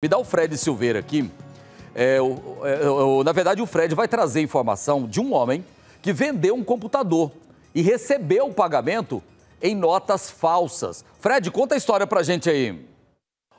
Me dá o Fred Silveira aqui. É, o, é, é, o, na verdade, o Fred vai trazer informação de um homem que vendeu um computador e recebeu o pagamento em notas falsas. Fred, conta a história pra gente aí.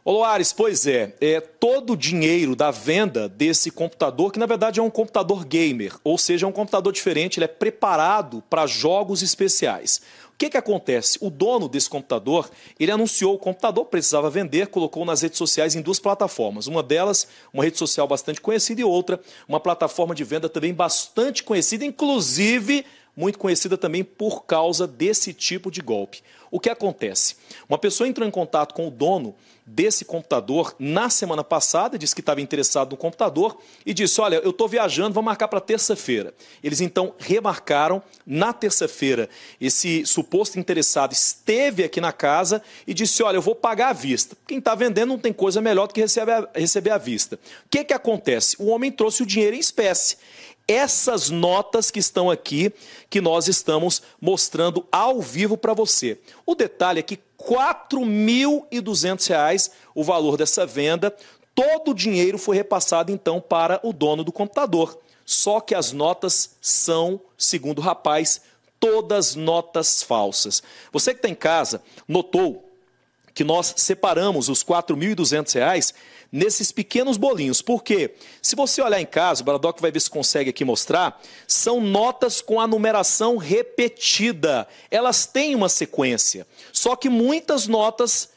Oloares, pois é, é, todo o dinheiro da venda desse computador, que na verdade é um computador gamer, ou seja, é um computador diferente, ele é preparado para jogos especiais. O que, que acontece? O dono desse computador, ele anunciou o computador, precisava vender, colocou nas redes sociais em duas plataformas. Uma delas, uma rede social bastante conhecida, e outra, uma plataforma de venda também bastante conhecida, inclusive muito conhecida também por causa desse tipo de golpe. O que acontece? Uma pessoa entrou em contato com o dono desse computador na semana passada, disse que estava interessado no computador e disse: Olha, eu estou viajando, vou marcar para terça-feira. Eles então remarcaram na terça-feira. Esse suposto interessado esteve aqui na casa e disse: Olha, eu vou pagar à vista. Quem está vendendo não tem coisa melhor do que receber à, receber à vista. O que, que acontece? O homem trouxe o dinheiro em espécie essas notas que estão aqui, que nós estamos mostrando ao vivo para você. O detalhe é que R$ 4.200 o valor dessa venda, todo o dinheiro foi repassado então para o dono do computador. Só que as notas são, segundo o rapaz, todas notas falsas. Você que está em casa notou que nós separamos os R$ 4.200 nesses pequenos bolinhos. Porque, se você olhar em casa, o Baradoc vai ver se consegue aqui mostrar, são notas com a numeração repetida. Elas têm uma sequência, só que muitas notas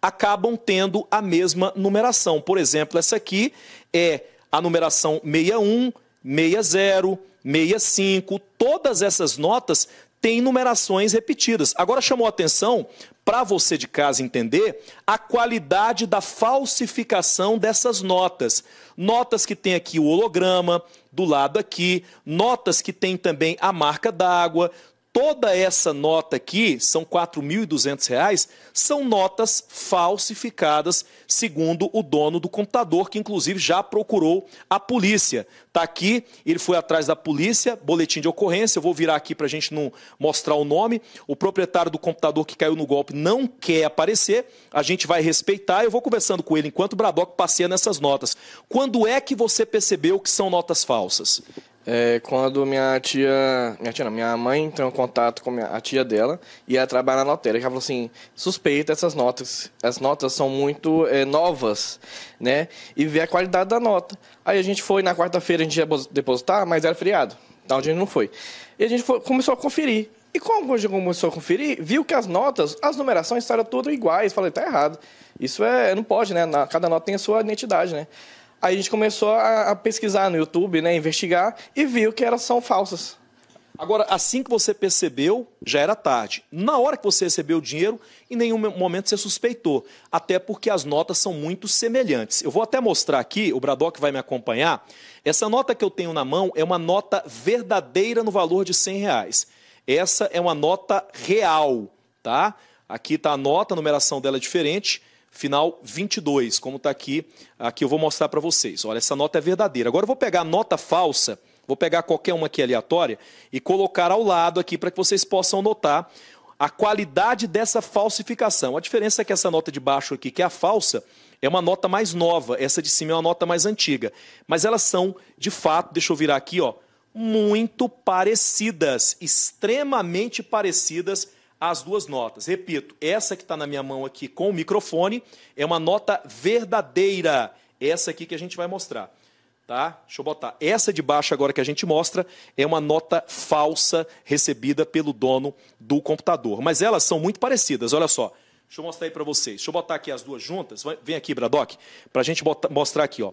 acabam tendo a mesma numeração. Por exemplo, essa aqui é a numeração 61, 60, 65, todas essas notas tem numerações repetidas. Agora chamou atenção para você de casa entender a qualidade da falsificação dessas notas. Notas que tem aqui o holograma do lado aqui, notas que tem também a marca d'água, toda essa nota aqui, são R$ 4.200, são notas falsificadas, segundo o dono do computador, que inclusive já procurou a polícia. Está aqui, ele foi atrás da polícia, boletim de ocorrência, eu vou virar aqui para a gente não mostrar o nome. O proprietário do computador que caiu no golpe não quer aparecer, a gente vai respeitar, eu vou conversando com ele enquanto o Bradock passeia nessas notas. Quando é que você percebeu que são notas falsas? é, quando minha tia, minha tia não, minha mãe entrou em contato com minha, a tia dela e ela trabalha na lotérica. Ela falou assim, suspeita essas notas, as notas são muito é, novas, né? E vê a qualidade da nota. Aí a gente foi, na quarta-feira a gente ia depositar, mas era feriado, então a gente não foi. E a gente foi, começou a conferir. E como a gente começou a conferir, viu que as notas, as numerações estavam todas iguais. Falei, tá errado. Isso é, não pode, né? cada nota tem a sua identidade, né? Aí a gente começou a, a pesquisar no YouTube, né, investigar e viu que elas são falsas. Agora, assim que você percebeu, já era tarde. Na hora que você recebeu o dinheiro, em nenhum momento você suspeitou, até porque as notas são muito semelhantes. Eu vou até mostrar aqui, o Bradock vai me acompanhar. Essa nota que eu tenho na mão é uma nota verdadeira no valor de 100 reais. Essa é uma nota real, tá? Aqui está a nota, a numeração dela é diferente final 22, como está aqui, aqui eu vou mostrar para vocês. Olha, essa nota é verdadeira. Agora eu vou pegar a nota falsa, vou pegar qualquer uma aqui é aleatória e colocar ao lado aqui para que vocês possam notar a qualidade dessa falsificação. A diferença é que essa nota de baixo aqui, que é a falsa, é uma nota mais nova, essa de cima é uma nota mais antiga. Mas elas são, de fato, deixa eu virar aqui, ó, muito parecidas, extremamente parecidas as duas notas. Repito, essa que está na minha mão aqui com o microfone é uma nota verdadeira. Essa aqui que a gente vai mostrar. Tá? Deixa eu botar. Essa de baixo agora que a gente mostra é uma nota falsa recebida pelo dono do computador. Mas elas são muito parecidas, olha só. Deixa eu mostrar aí para vocês. Deixa eu botar aqui as duas juntas. Vem aqui, Bradock, para a gente botar, mostrar aqui. Ó.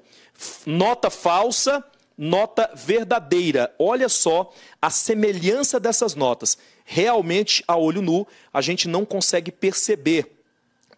Nota falsa nota verdadeira. Olha só a semelhança dessas notas. Realmente, a olho nu, a gente não consegue perceber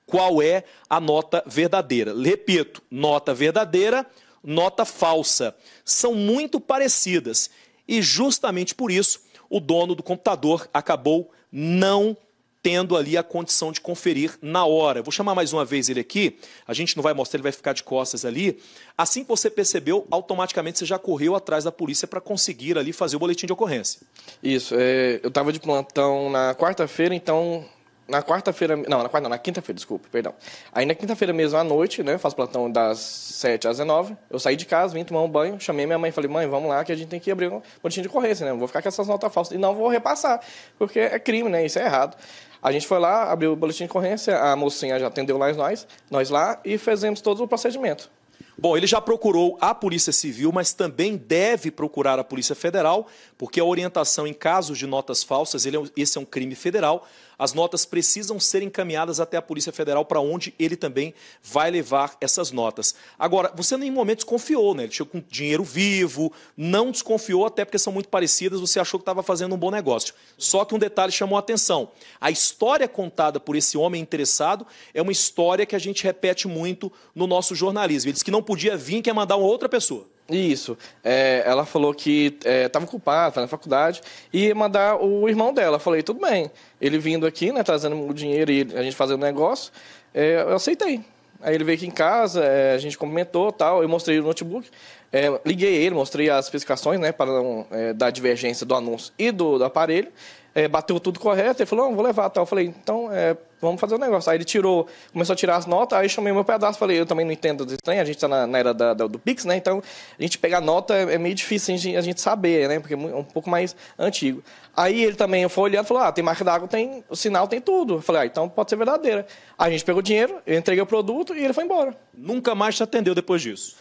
qual é a nota verdadeira. Repito, nota verdadeira, nota falsa. São muito parecidas. E justamente por isso, o dono do computador acabou não tendo ali a condição de conferir na hora. Eu vou chamar mais uma vez ele aqui, a gente não vai mostrar, ele vai ficar de costas ali. Assim que você percebeu, automaticamente você já correu atrás da polícia para conseguir ali fazer o boletim de ocorrência. Isso, é, eu estava de plantão na quarta-feira, então na quarta-feira, não, na quarta, não, na quinta-feira, desculpa, perdão. Aí na quinta-feira mesmo à noite, né, eu faço plantão das 7 às 19, eu saí de casa, vim tomar um banho, chamei minha mãe e falei, mãe, vamos lá que a gente tem que abrir um boletim de ocorrência, né, não vou ficar com essas notas falsas e não vou repassar, porque é crime, né, isso é errado. A gente foi lá, abriu o boletim de ocorrência, a mocinha já atendeu lá nós, nós lá e fizemos todo o procedimento. Bom, ele já procurou a Polícia Civil, mas também deve procurar a Polícia Federal, porque a orientação em casos de notas falsas, ele é, esse é um crime federal, as notas precisam ser encaminhadas até a Polícia Federal, para onde ele também vai levar essas notas. Agora, você em nenhum momento desconfiou, né? Ele chegou com dinheiro vivo, não desconfiou, até porque são muito parecidas, você achou que estava fazendo um bom negócio. Só que um detalhe chamou a atenção. A história contada por esse homem interessado é uma história que a gente repete muito no nosso jornalismo. Ele disse que não podia vir, quer mandar uma outra pessoa. Isso. É, ela falou que estava é, culpada, estava tá na faculdade, e ia mandar o irmão dela. falei, tudo bem. Ele vindo aqui, né, trazendo o dinheiro e a gente fazendo negócio, é, eu aceitei. Aí ele veio aqui em casa, é, a gente comentou tal, eu mostrei o notebook, é, liguei ele, mostrei as especificações, né, para não é, dar divergência do anúncio e do, do aparelho é, bateu tudo correto, ele falou, vou levar, tal. Eu falei, então, é, vamos fazer o um negócio. Aí ele tirou, começou a tirar as notas, aí eu chamei o meu pedaço, falei, eu também não entendo do trem, a gente está na, na, era da, da, do Pix, né? Então, a gente pegar nota é, é meio difícil a gente, a gente, saber, né? Porque é, é um pouco mais antigo. Aí ele também foi olhando e falou, ah, tem marca d'água, tem, o sinal tem tudo. Eu falei, ah, então pode ser verdadeira. Aí a gente pegou o dinheiro, eu entreguei o produto e ele foi embora. Nunca mais te atendeu depois disso?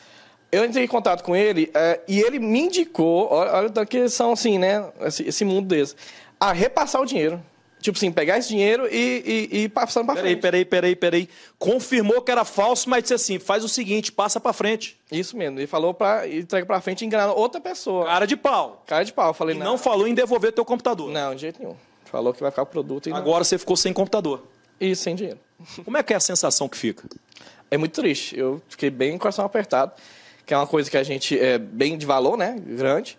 eu entrei em contato com ele é, e ele me indicou, olha, olha que são assim, né? Esse, esse mundo desse a repassar o dinheiro. Tipo assim, pegar esse dinheiro e, e, passando pra frente. Peraí, peraí, peraí, Confirmou que era falso, mas disse assim: faz o seguinte, passa pra frente. Isso mesmo. E falou pra. E entrega pra frente e enganar outra pessoa. Cara de pau. Cara de pau. Eu falei, e não. não falou em devolver teu computador. Não, de jeito nenhum. Falou que vai ficar o produto e. Agora não. você ficou sem computador. E sem dinheiro. Como é que é a sensação que fica? É muito triste. Eu fiquei bem coração apertado, que é uma coisa que a gente é bem de valor, né? Grande.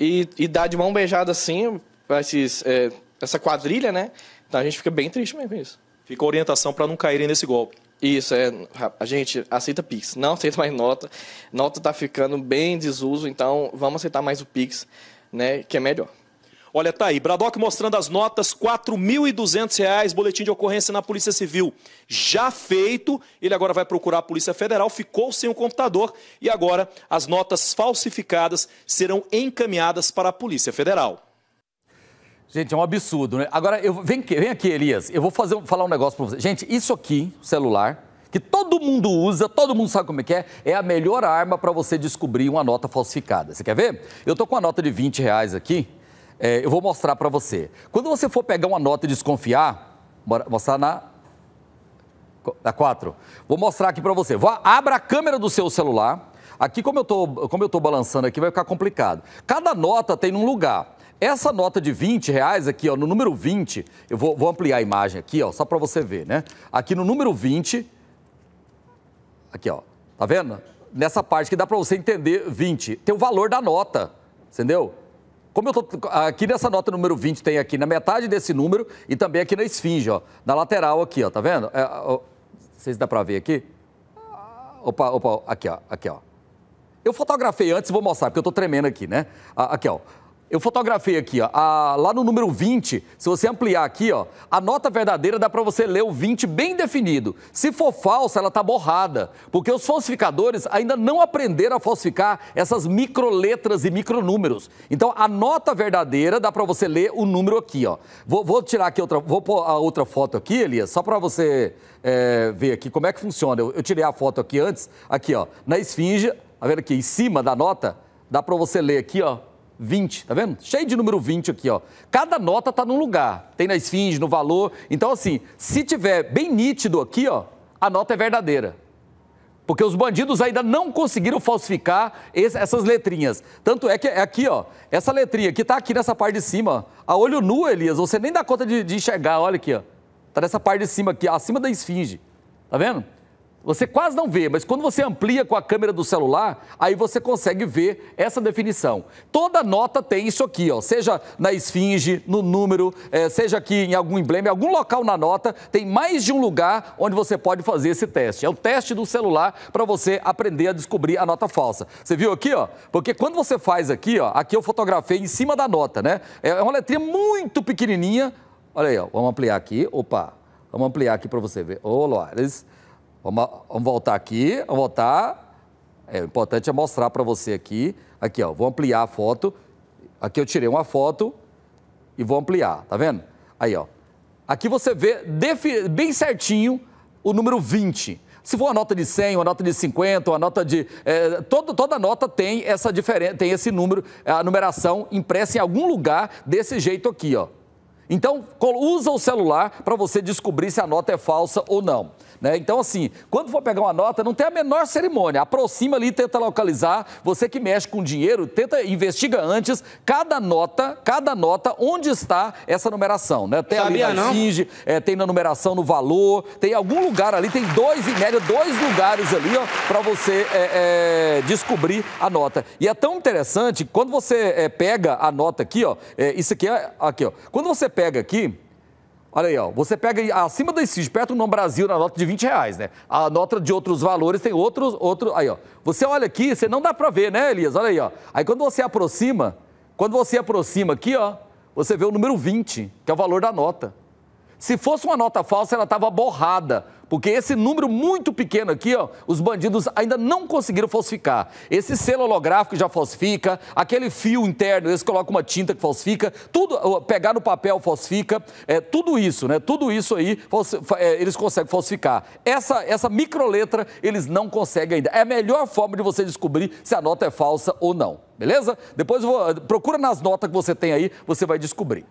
E, e dar de mão beijada assim, esses, é, essa quadrilha, né? Então a gente fica bem triste mesmo com isso. Fica orientação para não caírem nesse golpe. Isso, é. A gente aceita Pix, não aceita mais nota. Nota está ficando bem desuso, então vamos aceitar mais o Pix, né? Que é melhor. Olha, tá aí, Bradock mostrando as notas, R$ reais, boletim de ocorrência na Polícia Civil já feito. Ele agora vai procurar a Polícia Federal, ficou sem o computador e agora as notas falsificadas serão encaminhadas para a Polícia Federal. Gente, é um absurdo, né? Agora, eu, vem, vem aqui, Elias, eu vou fazer, falar um negócio para você. Gente, isso aqui, celular, que todo mundo usa, todo mundo sabe como é que é, é a melhor arma para você descobrir uma nota falsificada. Você quer ver? Eu tô com uma nota de 20 reais aqui, é, eu vou mostrar para você. Quando você for pegar uma nota e desconfiar, bora mostrar na... Na 4. Vou mostrar aqui para você. Vá, abra a câmera do seu celular. Aqui, como eu, tô, como eu tô balançando aqui, vai ficar complicado. Cada nota tem num lugar. Essa nota de 20 reais aqui, ó, no número 20, eu vou, vou ampliar a imagem aqui, ó, só para você ver, né? Aqui no número 20, aqui, ó, tá vendo? Nessa parte que dá para você entender 20, tem o valor da nota, entendeu? Como eu tô aqui nessa nota número 20 tem aqui na metade desse número e também aqui na esfinge, ó, na lateral aqui, ó, tá vendo? É, ó, vocês dá para ver aqui? Opa, opa, aqui, ó, aqui, ó. Eu fotografei antes, vou mostrar porque eu tô tremendo aqui, né? Aqui, ó. Eu fotografei aqui, ó, a, lá no número 20, se você ampliar aqui, ó, a nota verdadeira dá para você ler o 20 bem definido. Se for falsa, ela está borrada, porque os falsificadores ainda não aprenderam a falsificar essas microletras e micronúmeros. Então, a nota verdadeira dá para você ler o número aqui, ó. Vou, vou, tirar aqui outra, vou pôr a outra foto aqui, Elias, só para você é, ver aqui como é que funciona. Eu, eu tirei a foto aqui antes, aqui, ó, na esfinge, tá vendo aqui, em cima da nota, dá para você ler aqui, ó, 20, tá vendo? Cheio de número 20 aqui, ó. Cada nota tá num lugar. Tem na esfinge, no valor. Então, assim, se tiver bem nítido aqui, ó, a nota é verdadeira. Porque os bandidos ainda não conseguiram falsificar esse, essas letrinhas. Tanto é que é aqui, ó. Essa letrinha aqui tá aqui nessa parte de cima. Ó. A olho nu, Elias, você nem dá conta de, de enxergar. Olha aqui, ó. Tá nessa parte de cima aqui, acima da esfinge. Tá vendo? Você quase não vê, mas quando você amplia com a câmera do celular, aí você consegue ver essa definição. Toda nota tem isso aqui, ó, seja na esfinge, no número, é, seja aqui em algum emblema, em algum local na nota, tem mais de um lugar onde você pode fazer esse teste. É o teste do celular para você aprender a descobrir a nota falsa. Você viu aqui, ó? Porque quando você faz aqui, ó, aqui eu fotografei em cima da nota, né? É uma letrinha muito pequenininha. Olha aí, ó, vamos ampliar aqui. Opa, vamos ampliar aqui para você ver. Ô, Loares. Vamos, vamos voltar aqui, vamos voltar. É, o importante é mostrar para você aqui. Aqui, ó, vou ampliar a foto. Aqui eu tirei uma foto e vou ampliar, tá vendo? Aí, ó. Aqui você vê bem certinho o número 20. Se for uma nota de 100, uma nota de 50, uma nota de... É, todo, toda nota tem essa diferença, tem esse número, a numeração impressa em algum lugar desse jeito aqui, ó. Então, usa o celular para você descobrir se a nota é falsa ou não. Né? Então, assim, quando for pegar uma nota, não tem a menor cerimônia. Aproxima ali, tenta localizar. Você que mexe com dinheiro, tenta investiga antes cada nota, cada nota, onde está essa numeração. Né? Tem Sabia, ali na Finge, é, tem na numeração no valor, tem algum lugar ali, tem dois em média, dois lugares ali para você é, é, descobrir a nota. E é tão interessante, quando você é, pega a nota aqui, ó, é, isso aqui é aqui, ó. Quando você pega pega aqui, olha aí, ó, você pega acima da CIS, perto do Brasil, na nota de 20 reais, né? A nota de outros valores tem outros, outros, aí, ó. Você olha aqui, você não dá para ver, né, Elias? Olha aí, ó. Aí quando você aproxima, quando você aproxima aqui, ó, você vê o número 20, que é o valor da nota. Se fosse uma nota falsa, ela estava borrada, porque esse número muito pequeno aqui, ó, os bandidos ainda não conseguiram falsificar. Esse selo holográfico já falsifica, aquele fio interno, eles colocam uma tinta que falsifica, tudo, pegar no papel falsifica, é, tudo isso, né? Tudo isso aí é, eles conseguem falsificar. Essa, essa microletra eles não conseguem ainda. É a melhor forma de você descobrir se a nota é falsa ou não beleza? Depois vou, procura nas notas que você tem aí, você vai descobrir.